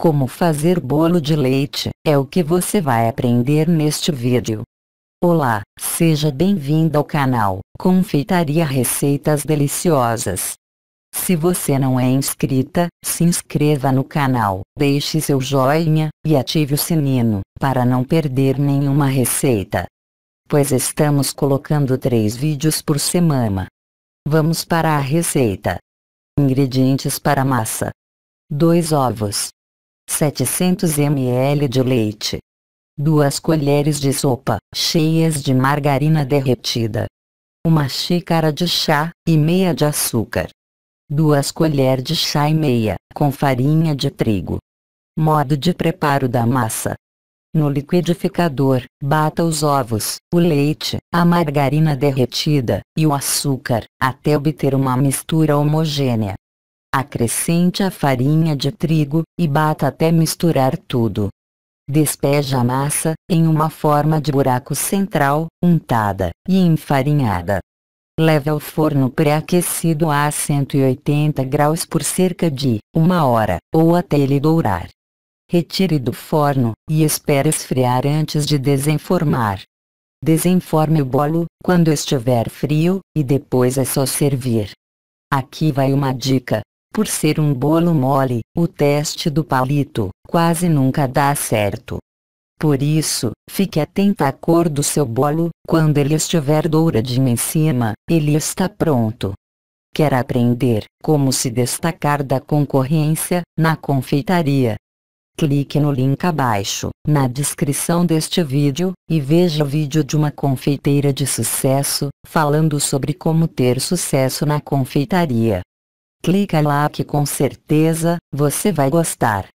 Como fazer bolo de leite é o que você vai aprender neste vídeo. Olá, seja bem-vindo ao canal Confeitaria Receitas Deliciosas. Se você não é inscrita, se inscreva no canal, deixe seu joinha e ative o sininho para não perder nenhuma receita. Pois estamos colocando 3 vídeos por semana. Vamos para a receita. Ingredientes para massa: 2 ovos, 700 ml de leite. 2 colheres de sopa, cheias de margarina derretida. 1 xícara de chá, e meia de açúcar. 2 colheres de chá e meia, com farinha de trigo. Modo de preparo da massa. No liquidificador, bata os ovos, o leite, a margarina derretida e o açúcar, até obter uma mistura homogênea. Acrescente a farinha de trigo, e bata até misturar tudo. Despeje a massa, em uma forma de buraco central, untada, e enfarinhada. Leve ao forno pré-aquecido a 180 graus por cerca de uma hora, ou até ele dourar. Retire do forno, e espere esfriar antes de desenformar. Desenforme o bolo, quando estiver frio, e depois é só servir. Aqui vai uma dica, por ser um bolo mole, o teste do palito quase nunca dá certo. Por isso, fique atento à cor do seu bolo, quando ele estiver douradinho em cima, ele está pronto. Quer aprender como se destacar da concorrência na confeitaria? Clique no link abaixo, na descrição deste vídeo, e veja o vídeo de uma confeiteira de sucesso, falando sobre como ter sucesso na confeitaria. Clica lá que com certeza, você vai gostar.